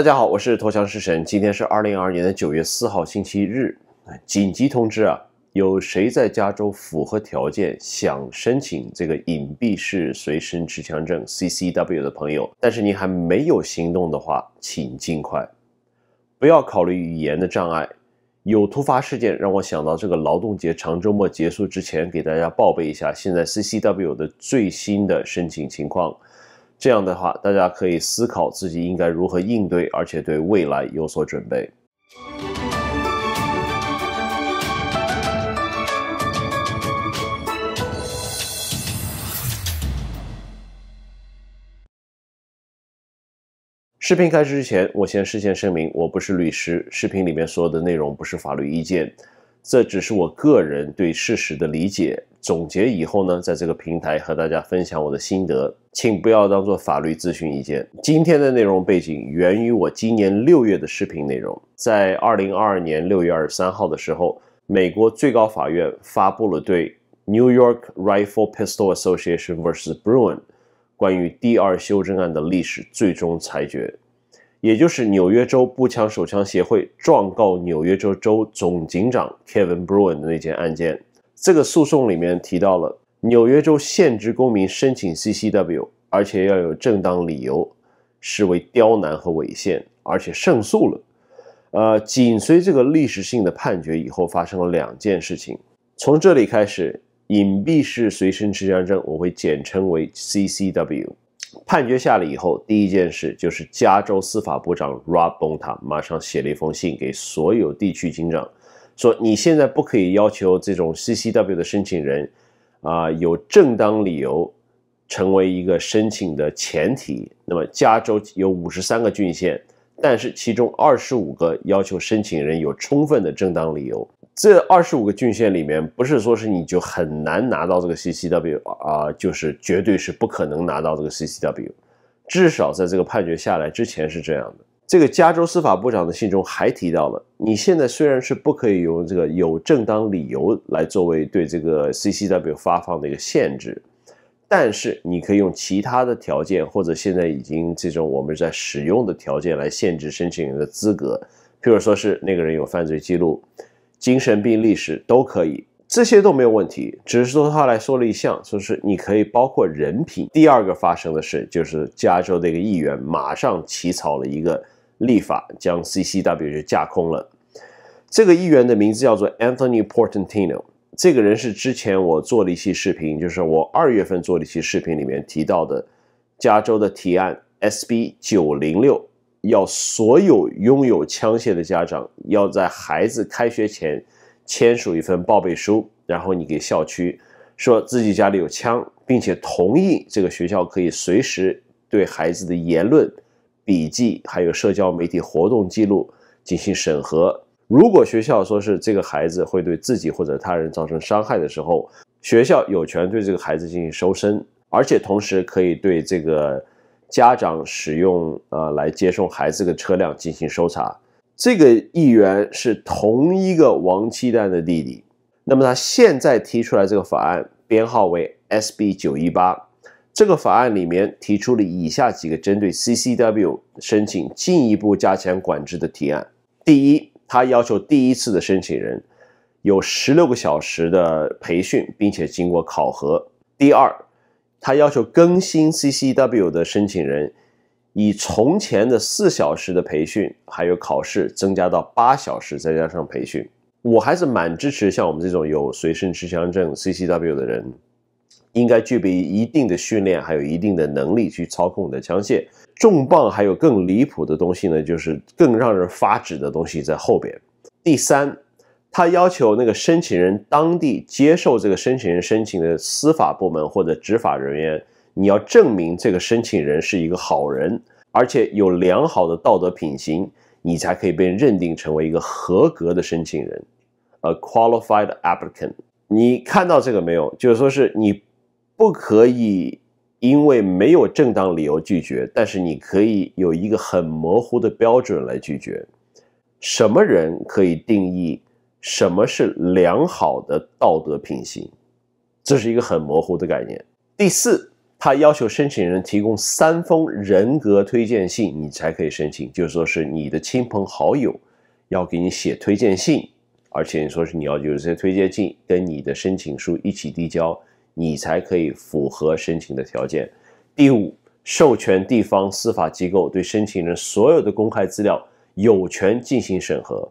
大家好，我是投降式神。今天是二零二二年的九月四号，星期日。紧急通知啊！有谁在加州符合条件想申请这个隐蔽式随身持枪证 （CCW） 的朋友，但是你还没有行动的话，请尽快。不要考虑语言的障碍。有突发事件让我想到这个劳动节长周末结束之前，给大家报备一下现在 CCW 的最新的申请情况。这样的话，大家可以思考自己应该如何应对，而且对未来有所准备。视频开始之前，我先事先声明，我不是律师，视频里面所有的内容不是法律意见，这只是我个人对事实的理解。总结以后呢，在这个平台和大家分享我的心得，请不要当做法律咨询意见。今天的内容背景源于我今年六月的视频内容，在二零二二年六月二十三号的时候，美国最高法院发布了对 New York Rifle Pistol Association vs. b r u i n 关于第二修正案的历史最终裁决，也就是纽约州步枪手枪协会状告纽约州州总警长 Kevin b r u i n 的那件案件。这个诉讼里面提到了纽约州限制公民申请 CCW，而且要有正当理由，视为刁难和违宪，而且胜诉了。呃，紧随这个历史性的判决以后，发生了两件事情。从这里开始，隐蔽式随身持枪证，我会简称为 CCW。判决下来以后，第一件事就是加州司法部长 Rob b o n t a 马上写了一封信给所有地区警长。说你现在不可以要求这种 CCW 的申请人啊有正当理由成为一个申请的前提。那么，加州有五十三个郡县，但是其中二十五个要求申请人有充分的正当理由。这二十五个郡县里面，不是说是你就很难拿到这个 CCW 啊，就是绝对是不可能拿到这个 CCW。至少在这个判决下来之前是这样的。这个加州司法部长的信中还提到了，你现在虽然是不可以用这个有正当理由来作为对这个 CCW 发放的一个限制，但是你可以用其他的条件或者现在已经这种我们在使用的条件来限制申请人的资格，譬如说是那个人有犯罪记录、精神病历史都可以，这些都没有问题，只是说他来说了一项，说是你可以包括人品。第二个发生的事就是加州的一个议员马上起草了一个。立法将 CCW 就架空了。这个议员的名字叫做 Anthony Portantino。这个人是之前我做了一期视频，就是我二月份做了一期视频里面提到的。加州的提案 SB 九零六，要所有拥有枪械的家长要在孩子开学前签署一份报备书，然后你给校区说自己家里有枪，并且同意这个学校可以随时对孩子的言论。笔记还有社交媒体活动记录进行审核。如果学校说是这个孩子会对自己或者他人造成伤害的时候，学校有权对这个孩子进行搜身，而且同时可以对这个家长使用呃来接送孩子的车辆进行搜查。这个议员是同一个王七蛋的弟弟，那么他现在提出来这个法案编号为 SB 九一八。这个法案里面提出了以下几个针对 CCW 申请进一步加强管制的提案：第一，他要求第一次的申请人有十六个小时的培训，并且经过考核；第二，他要求更新 CCW 的申请人以从前的四小时的培训还有考试增加到八小时，再加上培训。我还是蛮支持像我们这种有随身持枪证 CCW 的人。应该具备一定的训练，还有一定的能力去操控你的枪械。重磅还有更离谱的东西呢，就是更让人发指的东西在后边。第三，他要求那个申请人当地接受这个申请人申请的司法部门或者执法人员，你要证明这个申请人是一个好人，而且有良好的道德品行，你才可以被认定成为一个合格的申请人。A qualified applicant，你看到这个没有？就是说是你。不可以，因为没有正当理由拒绝，但是你可以有一个很模糊的标准来拒绝。什么人可以定义什么是良好的道德品行？这是一个很模糊的概念。第四，他要求申请人提供三封人格推荐信，你才可以申请。就说是你的亲朋好友要给你写推荐信，而且你说是你要有些推荐信跟你的申请书一起递交。你才可以符合申请的条件。第五，授权地方司法机构对申请人所有的公开资料有权进行审核，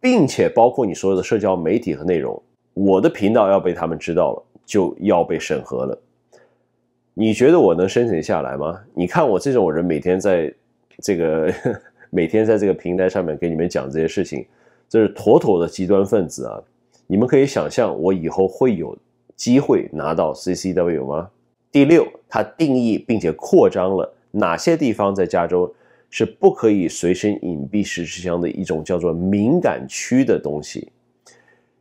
并且包括你所有的社交媒体和内容。我的频道要被他们知道了，就要被审核了。你觉得我能申请下来吗？你看我这种人每天在这个 每天在这个平台上面给你们讲这些事情，这是妥妥的极端分子啊！你们可以想象，我以后会有。机会拿到 CCW 吗？第六，它定义并且扩张了哪些地方在加州是不可以随身隐蔽实施枪的一种叫做敏感区的东西。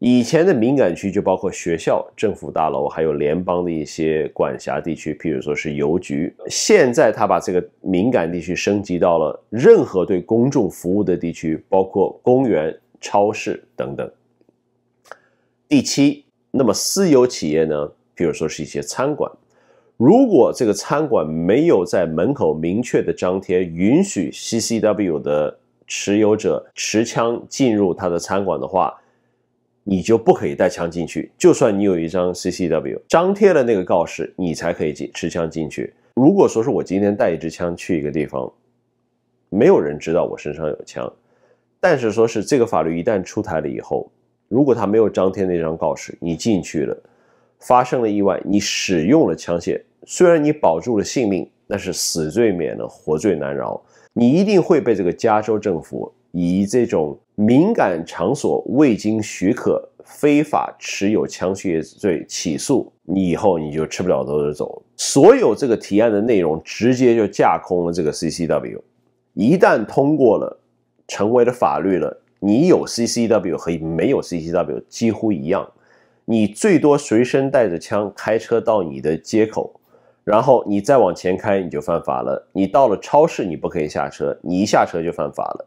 以前的敏感区就包括学校、政府大楼，还有联邦的一些管辖地区，譬如说是邮局。现在他把这个敏感地区升级到了任何对公众服务的地区，包括公园、超市等等。第七。那么私有企业呢？比如说是一些餐馆，如果这个餐馆没有在门口明确的张贴允许 CCW 的持有者持枪进入他的餐馆的话，你就不可以带枪进去。就算你有一张 CCW，张贴了那个告示，你才可以进持枪进去。如果说是我今天带一支枪去一个地方，没有人知道我身上有枪，但是说是这个法律一旦出台了以后。如果他没有张贴那张告示，你进去了，发生了意外，你使用了枪械，虽然你保住了性命，那是死罪免了，活罪难饶，你一定会被这个加州政府以这种敏感场所未经许可非法持有枪械罪起诉，你以后你就吃不了兜着走。所有这个提案的内容直接就架空了这个 CCW，一旦通过了，成为了法律了。你有 C C W 和没有 C C W 几乎一样，你最多随身带着枪，开车到你的街口，然后你再往前开你就犯法了。你到了超市你不可以下车，你一下车就犯法了。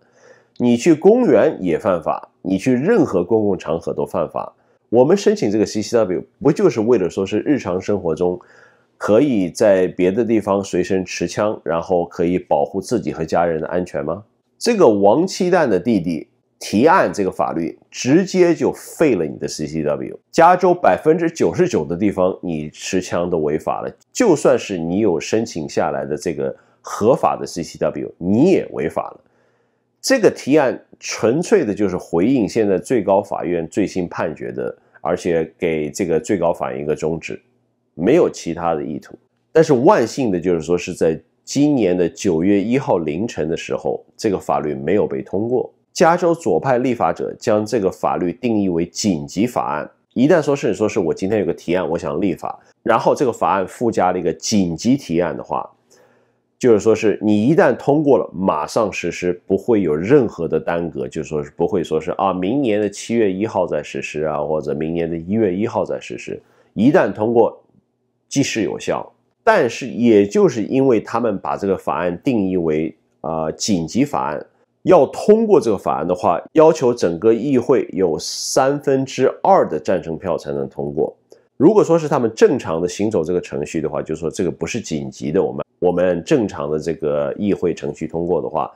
你去公园也犯法，你去任何公共场合都犯法。我们申请这个 C C W 不就是为了说是日常生活中可以在别的地方随身持枪，然后可以保护自己和家人的安全吗？这个王七蛋的弟弟。提案这个法律直接就废了你的 CCW，加州百分之九十九的地方你持枪都违法了，就算是你有申请下来的这个合法的 CCW，你也违法了。这个提案纯粹的就是回应现在最高法院最新判决的，而且给这个最高法院一个终止，没有其他的意图。但是万幸的就是说是在今年的九月一号凌晨的时候，这个法律没有被通过。加州左派立法者将这个法律定义为紧急法案。一旦说是说是我今天有个提案，我想立法，然后这个法案附加了一个紧急提案的话，就是说是你一旦通过了，马上实施，不会有任何的耽搁，就说是不会说是啊，明年的七月一号再实施啊，或者明年的一月一号再实施。一旦通过，即时有效。但是也就是因为他们把这个法案定义为啊紧急法案。要通过这个法案的话，要求整个议会有三分之二的赞成票才能通过。如果说是他们正常的行走这个程序的话，就说这个不是紧急的，我们我们正常的这个议会程序通过的话，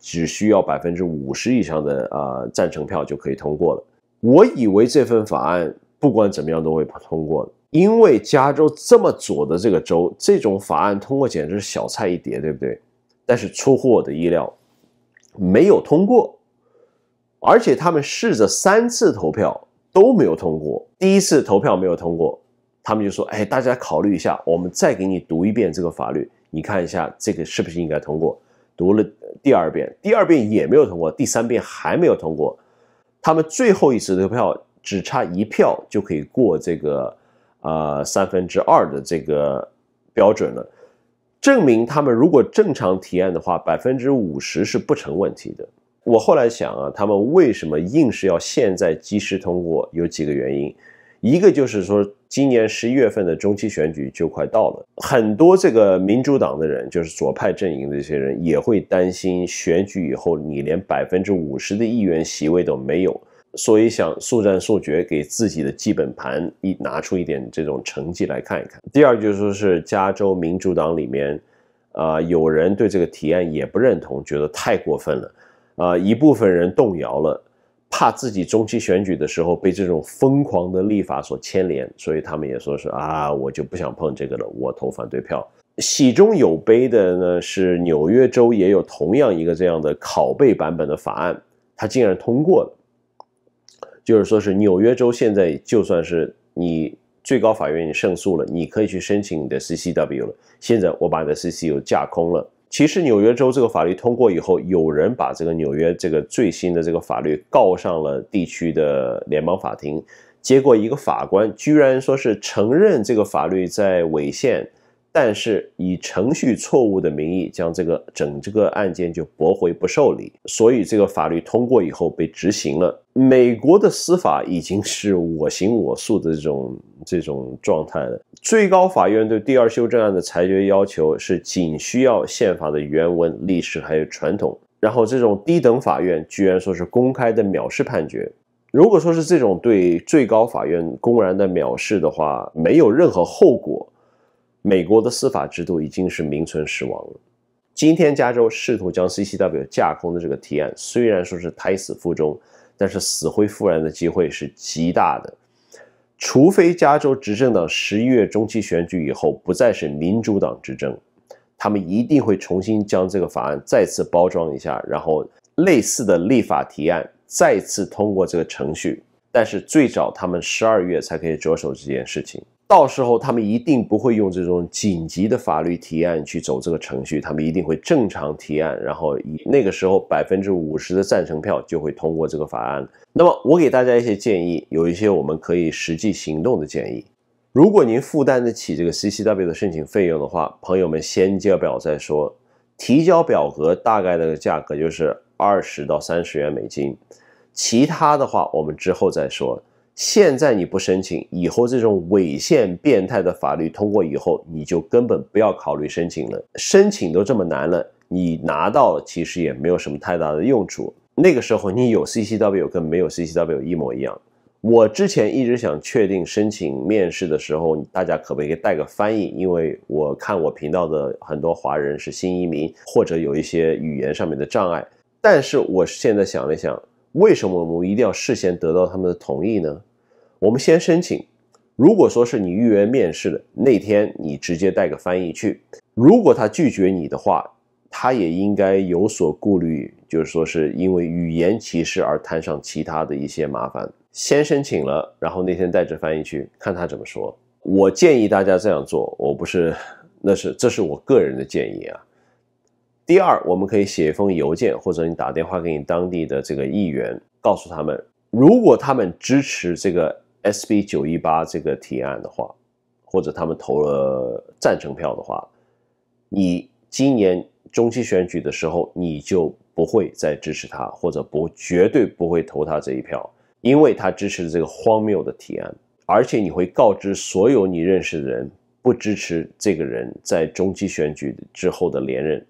只需要百分之五十以上的呃赞成票就可以通过了。我以为这份法案不管怎么样都会通过，因为加州这么左的这个州，这种法案通过简直是小菜一碟，对不对？但是出乎我的意料。没有通过，而且他们试着三次投票都没有通过。第一次投票没有通过，他们就说：“哎，大家考虑一下，我们再给你读一遍这个法律，你看一下这个是不是应该通过。”读了第二遍，第二遍也没有通过，第三遍还没有通过。他们最后一次投票只差一票就可以过这个，呃，三分之二的这个标准了。证明他们如果正常提案的话，百分之五十是不成问题的。我后来想啊，他们为什么硬是要现在及时通过？有几个原因，一个就是说，今年十一月份的中期选举就快到了，很多这个民主党的人，就是左派阵营的这些人，也会担心选举以后你连百分之五十的议员席位都没有。所以想速战速决，给自己的基本盘一拿出一点这种成绩来看一看。第二，就说是加州民主党里面，啊，有人对这个提案也不认同，觉得太过分了，啊，一部分人动摇了，怕自己中期选举的时候被这种疯狂的立法所牵连，所以他们也说是啊，我就不想碰这个了，我投反对票。喜中有悲的呢，是纽约州也有同样一个这样的拷贝版本的法案，它竟然通过了。就是说，是纽约州现在就算是你最高法院你胜诉了，你可以去申请你的 CCW 了。现在我把你的 c c u 架空了。其实纽约州这个法律通过以后，有人把这个纽约这个最新的这个法律告上了地区的联邦法庭，结果一个法官居然说是承认这个法律在违宪。但是以程序错误的名义将这个整这个案件就驳回不受理，所以这个法律通过以后被执行了。美国的司法已经是我行我素的这种这种状态了。最高法院对第二修正案的裁决要求是仅需要宪法的原文、历史还有传统，然后这种低等法院居然说是公开的藐视判决。如果说是这种对最高法院公然的藐视的话，没有任何后果。美国的司法制度已经是名存实亡了。今天，加州试图将 CCW 架空的这个提案，虽然说是胎死腹中，但是死灰复燃的机会是极大的。除非加州执政党十一月中期选举以后不再是民主党执政，他们一定会重新将这个法案再次包装一下，然后类似的立法提案再次通过这个程序。但是，最早他们十二月才可以着手这件事情。到时候他们一定不会用这种紧急的法律提案去走这个程序，他们一定会正常提案，然后以那个时候百分之五十的赞成票就会通过这个法案。那么我给大家一些建议，有一些我们可以实际行动的建议。如果您负担得起这个 CCW 的申请费用的话，朋友们先交表再说。提交表格大概的价格就是二十到三十元美金，其他的话我们之后再说。现在你不申请，以后这种违宪变态的法律通过以后，你就根本不要考虑申请了。申请都这么难了，你拿到了其实也没有什么太大的用处。那个时候你有 C C W 跟没有 C C W 一模一样。我之前一直想确定申请面试的时候，大家可不可以带个翻译？因为我看我频道的很多华人是新移民，或者有一些语言上面的障碍。但是我现在想了想。为什么我们一定要事先得到他们的同意呢？我们先申请。如果说是你预约面试的那天，你直接带个翻译去。如果他拒绝你的话，他也应该有所顾虑，就是说是因为语言歧视而摊上其他的一些麻烦。先申请了，然后那天带着翻译去看他怎么说。我建议大家这样做，我不是，那是这是我个人的建议啊。第二，我们可以写一封邮件，或者你打电话给你当地的这个议员，告诉他们，如果他们支持这个 S B 九一八这个提案的话，或者他们投了赞成票的话，你今年中期选举的时候，你就不会再支持他，或者不绝对不会投他这一票，因为他支持这个荒谬的提案，而且你会告知所有你认识的人，不支持这个人在中期选举之后的连任。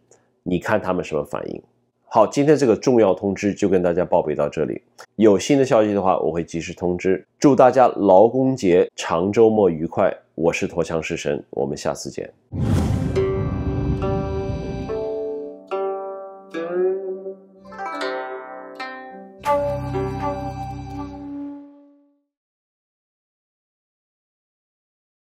你看他们什么反应？好，今天这个重要通知就跟大家报备到这里。有新的消息的话，我会及时通知。祝大家劳工节长周末愉快！我是驼枪师神，我们下次见。